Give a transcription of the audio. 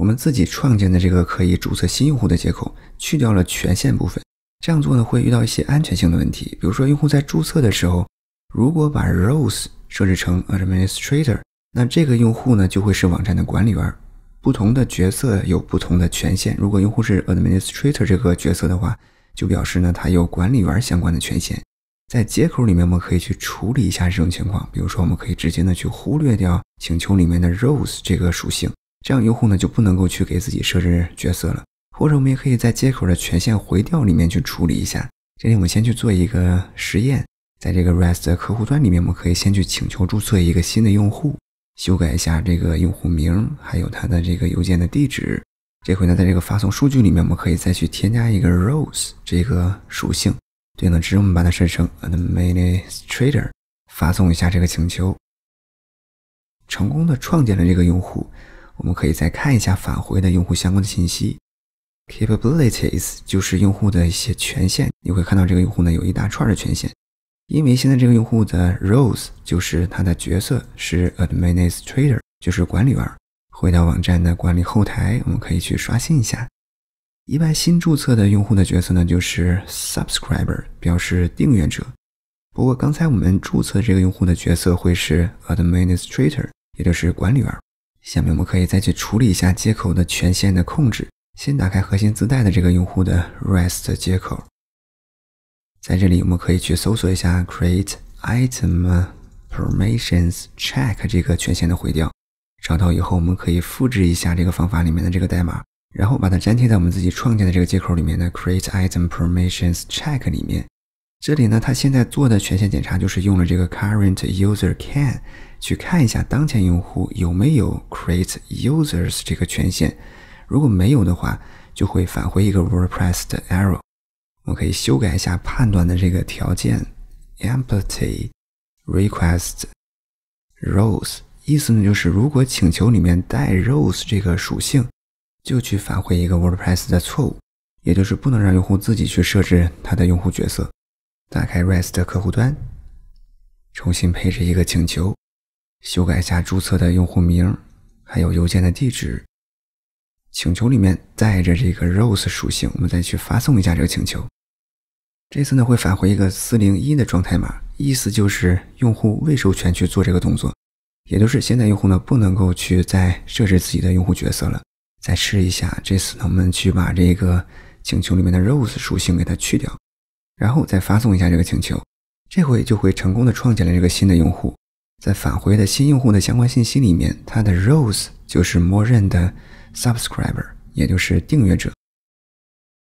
我们自己创建的这个可以注册新用户的接口，去掉了权限部分。这样做呢，会遇到一些安全性的问题。比如说，用户在注册的时候，如果把 roles 设置成 administrator，那这个用户呢，就会是网站的管理员。不同的角色有不同的权限。如果用户是 administrator 这个角色的话，就表示呢，他有管理员相关的权限。在接口里面，我们可以去处理一下这种情况。比如说，我们可以直接呢，去忽略掉请求里面的 roles 这个属性。这样用户呢就不能够去给自己设置角色了，或者我们也可以在接口的权限回调里面去处理一下。这里我们先去做一个实验，在这个 REST 客户端里面，我们可以先去请求注册一个新的用户，修改一下这个用户名，还有他的这个邮件的地址。这回呢，在这个发送数据里面，我们可以再去添加一个 r o s e s 这个属性，对应的值我们把它设成 administrator，发送一下这个请求，成功的创建了这个用户。我们可以再看一下返回的用户相关的信息，capabilities 就是用户的一些权限。你会看到这个用户呢有一大串的权限，因为现在这个用户的 roles 就是他的角色是 administrator，就是管理员。回到网站的管理后台，我们可以去刷新一下。一般新注册的用户的角色呢就是 subscriber，表示订阅者。不过刚才我们注册这个用户的角色会是 administrator，也就是管理员。下面我们可以再去处理一下接口的权限的控制。先打开核心自带的这个用户的 REST 接口，在这里我们可以去搜索一下 create item permissions check 这个权限的回调。找到以后，我们可以复制一下这个方法里面的这个代码，然后把它粘贴在我们自己创建的这个接口里面的 create item permissions check 里面。这里呢，他现在做的权限检查就是用了这个 current user can 去看一下当前用户有没有 create users 这个权限，如果没有的话，就会返回一个 WordPress 的 error。我可以修改一下判断的这个条件 empty request roles，意思呢就是如果请求里面带 roles 这个属性，就去返回一个 WordPress 的错误，也就是不能让用户自己去设置他的用户角色。打开 REST 客户端，重新配置一个请求，修改一下注册的用户名，还有邮件的地址。请求里面带着这个 r o s e 属性，我们再去发送一下这个请求。这次呢会返回一个401的状态码，意思就是用户未授权去做这个动作，也就是现在用户呢不能够去再设置自己的用户角色了。再试一下，这次能不能去把这个请求里面的 r o s e 属性给它去掉。然后再发送一下这个请求，这回就会成功的创建了这个新的用户。在返回的新用户的相关信息里面，它的 r o s e 就是默认的 subscriber，也就是订阅者。